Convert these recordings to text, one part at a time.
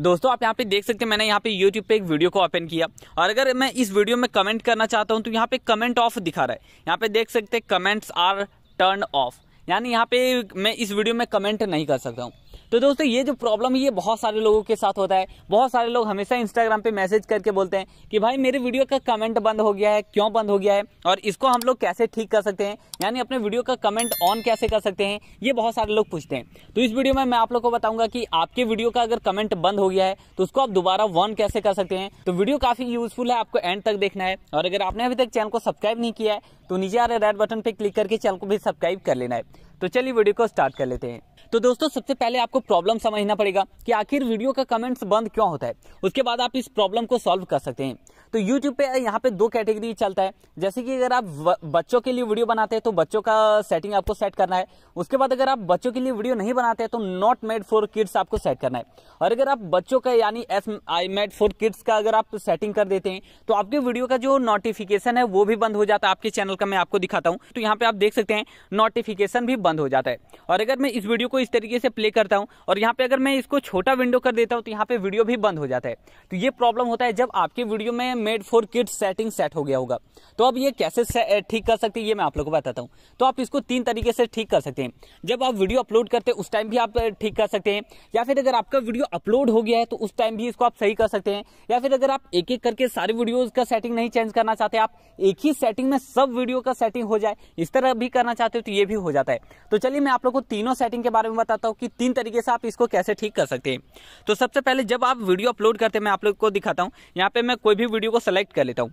दोस्तों आप यहाँ पे देख सकते हैं मैंने यहाँ पे यूट्यूब पे एक वीडियो को ओपन किया और अगर मैं इस वीडियो में कमेंट करना चाहता हूँ तो यहाँ पे कमेंट ऑफ दिखा रहा है यहाँ पे देख सकते हैं कमेंट्स आर टर्न ऑफ यानी यहाँ पे मैं इस वीडियो में कमेंट नहीं कर सकता हूँ तो दोस्तों ये जो प्रॉब्लम है ये बहुत सारे लोगों के साथ होता है बहुत सारे लोग हमेशा इंस्टाग्राम पे मैसेज करके बोलते हैं कि भाई मेरे वीडियो का कमेंट बंद हो गया है क्यों बंद हो गया है और इसको हम लोग कैसे ठीक कर सकते हैं यानी अपने वीडियो का कमेंट ऑन कैसे कर सकते हैं ये बहुत सारे लोग पूछते हैं तो इस वीडियो में मैं आप लोग को बताऊंगा कि आपके वीडियो का अगर कमेंट बंद हो गया है तो उसको आप दोबारा वन कैसे कर सकते हैं तो वीडियो काफी यूजफुल है आपको एंड तक देखना है और अगर आपने अभी तक चैनल को सब्सक्राइब नहीं किया है तो नीचे आ रहे रेड बटन पर क्लिक करके चैनल को भी सब्सक्राइब कर लेना है तो चलिए वीडियो को स्टार्ट कर लेते हैं तो दोस्तों सबसे पहले आपको प्रॉब्लम समझना पड़ेगा कि आखिर वीडियो का कमेंट्स बंद क्यों होता है उसके बाद आप इस प्रॉब्लम को सॉल्व कर सकते हैं तो यूट्यूब पे यहाँ पे दो कैटेगरी चलता है जैसे कि अगर आप बच्चों के लिए वीडियो बनाते हैं तो बच्चों का सेटिंग आपको सेट करना है उसके बाद अगर आप बच्चों के लिए वीडियो नहीं बनाते हैं तो नॉट मेड फॉर किड्स आपको सेट करना है और अगर आप बच्चों का यानी yes I made for kids का अगर आप सेटिंग कर देते हैं तो आपके वीडियो का जो नोटिफिकेशन है वो भी बंद हो जाता है आपके चैनल का मैं आपको दिखाता हूँ तो यहाँ पे आप देख सकते हैं नोटिफिकेशन भी बंद हो जाता है और अगर मैं इस वीडियो को इस तरीके से प्ले करता हूँ और यहाँ पे अगर मैं इसको छोटा विंडो कर देता हूँ तो यहाँ पे वीडियो भी बंद हो जाता है तो ये प्रॉब्लम होता है जब आपके वीडियो में made for kids setting set हो गया होगा तो अब ये कैसे ठीक कर सकते हैं ये मैं आप लोगों को बताता हूँ तो आप इसको तीन तरीके से ठीक कर सकते हैं जब आप वीडियो अपलोड करते हैं उस टाइम भी आप ठीक कर सकते हैं या फिर अगर आपका वीडियो अपलोड हो गया है तो उस टाइम भी इसको आप सही कर सकते हैं या फिर अगर आप एक एक करके सारे वीडियोज का सेटिंग नहीं चेंज करना चाहते आप एक ही सेटिंग में सब वीडियो का सेटिंग हो जाए इस तरह भी करना चाहते हो तो ये भी हो जाता है तो चलिए मैं आप लोग को तीनों सेटिंग के बारे में बताता हूँ कि तीन तरीके से आप इसको कैसे ठीक कर सकते हैं तो सबसे पहले जब आप वीडियो अपलोड करते हैं मैं आप लोग को दिखाता हूँ यहाँ पे मैं कोई भी वीडियो को सेलेक्ट कर लेता हूँ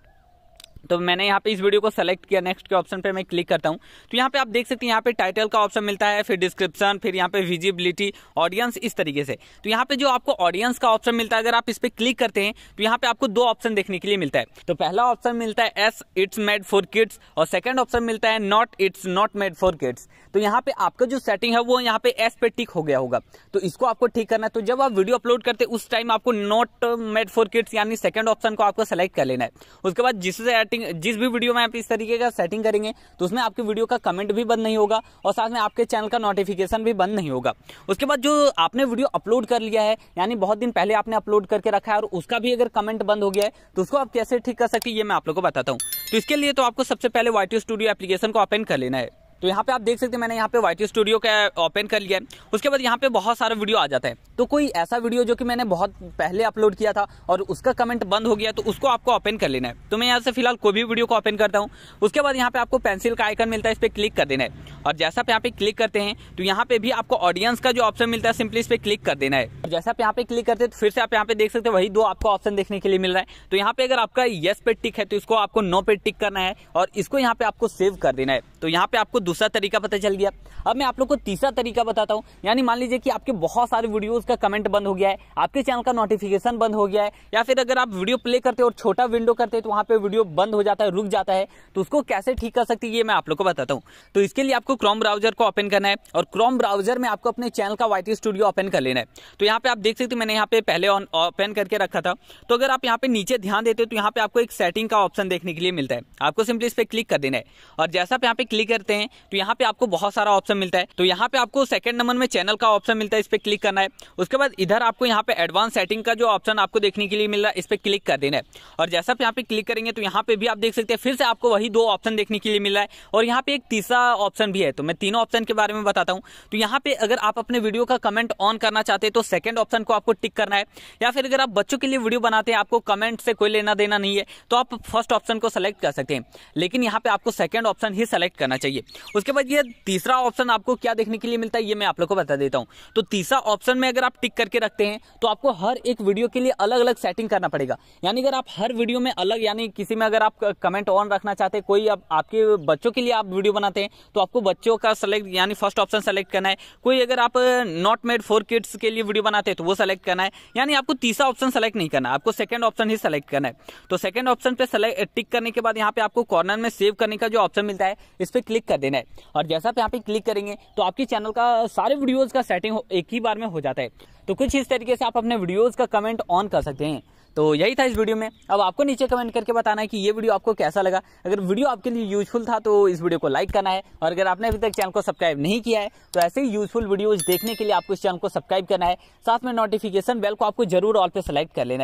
तो मैंने यहाँ पे इस वीडियो को सेलेक्ट किया नेक्स्ट के ऑप्शन पे मैं क्लिक करता हूँ तो यहाँ पे आप देख सकते हैं यहाँ पे टाइटल का ऑप्शन मिलता है फिर डिस्क्रिप्शन फिर यहाँ पे विजिबिलिटी ऑडियंस इस तरीके से तो यहाँ पे जो आपको ऑडियंस का ऑप्शन मिलता है अगर आप इस पर क्लिक करते हैं तो यहाँ पे आपको दो ऑप्शन देखने के लिए मिलता है तो पहला ऑप्शन मिलता है yes it's made for kids और सेकेंड ऑप्शन मिलता है not it's not made for kids तो यहाँ पे आपका जो सेटिंग है वो यहाँ पे एस पे टिक हो गया होगा तो इसको आपको ठीक करना है तो जब आप वीडियो अपलोड करते उस टाइम आपको नॉट मेड फॉर किड्स यानी सेकेंड ऑप्शन को आपको सेलेक्ट कर लेना है उसके बाद जिससे सेटिंग जिस भी वीडियो में आप इस तरीके का सेटिंग करेंगे तो उसमें आपके वीडियो का कमेंट भी बंद नहीं होगा और साथ में आपके चैनल का नोटिफिकेशन भी बंद नहीं होगा उसके बाद जो आपने वीडियो अपलोड कर लिया है यानी बहुत दिन पहले आपने अपलोड करके रखा है और उसका भी अगर कमेंट बंद हो गया है तो उसको आप कैसे ठीक कर सकते हैं ये मैं आप लोग को बताता हूँ तो इसके लिए तो आपको सबसे पहले वाई स्टूडियो एप्लीकेशन को ओपन कर लेना है तो यहाँ पे आप देख सकते हैं मैंने यहाँ पे वाई स्टूडियो का ओपन कर लिया है उसके बाद यहाँ पे बहुत सारा वीडियो आ जाता है तो कोई ऐसा वीडियो जो कि मैंने बहुत पहले अपलोड किया था और उसका कमेंट बंद हो गया तो उसको आपको ओपन कर लेना है तो मैं यहाँ से फिलहाल कोई भी वीडियो को ओपन करता हूँ उसके बाद यहाँ पे आपको पेंसिल का आइकन मिलता है इस पर क्लिक कर देना है और जैसा आप यहाँ पे क्लिक करते हैं तो यहाँ पे भी आपको ऑडियंस का जो ऑप्शन मिलता है सिंपली इस पर क्लिक कर देना है और जैसा आप यहाँ पे क्लिक करते हैं तो फिर से आप यहाँ पे देख सकते हैं वही दो आपको ऑप्शन देखने के लिए मिल रहा है तो यहाँ पे अगर आपका येस पे टिक है तो इसको आपको नो पे टिक करना है और इसको यहाँ पे आपको सेव कर देना है तो यहाँ पे आपको दूसरा तरीका पता चल गया अब मैं आप लोग को तीसरा तरीका बताता हूँ यानी मान लीजिए कि आपके बहुत सारे वीडियोज़ का कमेंट बंद हो गया है आपके चैनल का नोटिफिकेशन बंद हो गया है या फिर अगर आप वीडियो प्ले करते हो और छोटा विंडो करते हैं तो वहाँ पर वीडियो बंद हो जाता है रुक जाता है तो उसको कैसे ठीक कर सकती है ये मैं आप लोग को बताता हूँ तो इसके लिए आपको क्रोम ब्राउजर को ओपन करना है और क्रोम ब्राउजर में आपको अपने चैनल का वाई स्टूडियो ओपन कर लेना है तो यहाँ पे आप देख सकते मैंने यहाँ पे पहले ओपन करके रखा था तो अगर आप यहाँ पे नीचे ध्यान देते हो तो यहाँ पे आपको एक सेटिंग का ऑप्शन देखने के लिए मिलता है आपको सिंपली इस पर क्लिक कर देना है और जैसा आप यहाँ पे क्लिक करते हैं तो यहाँ पे आपको बहुत सारा ऑप्शन मिलता है तो यहाँ पे आपको सेकंड नंबर में चैनल का ऑप्शन मिलता है इस पर क्लिक करना है उसके बाद इधर आपको यहाँ पे एडवांस सेटिंग का जो ऑप्शन आपको देखने के लिए मिल रहा है इस पर क्लिक कर देना है और जैसा आप यहाँ पे क्लिक करेंगे तो यहाँ पे भी आप देख सकते हैं फिर से आपको वही दो ऑप्शन देखने के लिए मिल रहा है और यहाँ पे एक तीसरा ऑप्शन भी है तो मैं तीनों ऑप्शन के बारे में बताता हूँ तो यहाँ पे अगर आप अपने वीडियो का कमेंट ऑन करना चाहते हैं तो सेकेंड ऑप्शन को आपको टिक करना है या फिर अगर आप बच्चों के लिए वीडियो बनाते हैं आपको कमेंट से कोई लेना देना नहीं है तो आप फर्स्ट ऑप्शन को सेलेक्ट कर सकते हैं लेकिन यहाँ पे आपको सेकेंड ऑप्शन ही सेलेक्ट करना चाहिए उसके बाद ये तीसरा ऑप्शन आपको क्या देखने के लिए मिलता है ये मैं आप लोग को बता देता हूँ तो तीसरा ऑप्शन में अगर आप टिक करके रखते हैं तो आपको हर एक वीडियो के लिए अलग अलग सेटिंग करना पड़ेगा यानी अगर आप हर वीडियो में अलग यानी किसी में अगर आप कमेंट ऑन रखना चाहते हैं कोई आपके बच्चों के लिए आप वीडियो बनाते हैं तो आपको बच्चों का सेलेक्ट यानी फर्स्ट ऑप्शन सेलेक्ट करना है कोई अगर आप नॉट मेड फॉर किड्स के लिए वीडियो बनाते हैं तो वो सेलेक्ट करना है यानी आपको तीसरा ऑप्शन सेलेक्ट नहीं करना आपको सेकंड ऑप्शन ही सेलेक्ट करना है तो सेकंड ऑप्शन पे टिक करने के बाद यहाँ पे आपको कॉर्नर में सेव करने का जो ऑप्शन मिलता है इस पर क्लिक कर देना है और जैसा आप यहाँ पे क्लिक करेंगे तो आपके चैनल का सारे वीडियोज़ का सेटिंग एक ही बार में हो जाता है तो कुछ इस तरीके से आप अपने वीडियोज़ का कमेंट ऑन कर सकते हैं तो यही था इस वीडियो में अब आपको नीचे कमेंट करके बताना है कि ये वीडियो आपको कैसा लगा अगर वीडियो आपके लिए यूजफुल था तो इस वीडियो को लाइक करना है और अगर आपने अभी तक चैनल को सब्सक्राइब नहीं किया है तो ऐसे ही यूजफुल वीडियोज देखने के लिए आपको इस चैनल को सब्सक्राइब करना है साथ में नोटिफिकेशन बेल को आपको जरूर ऑल पे सेलेक्ट कर लेना है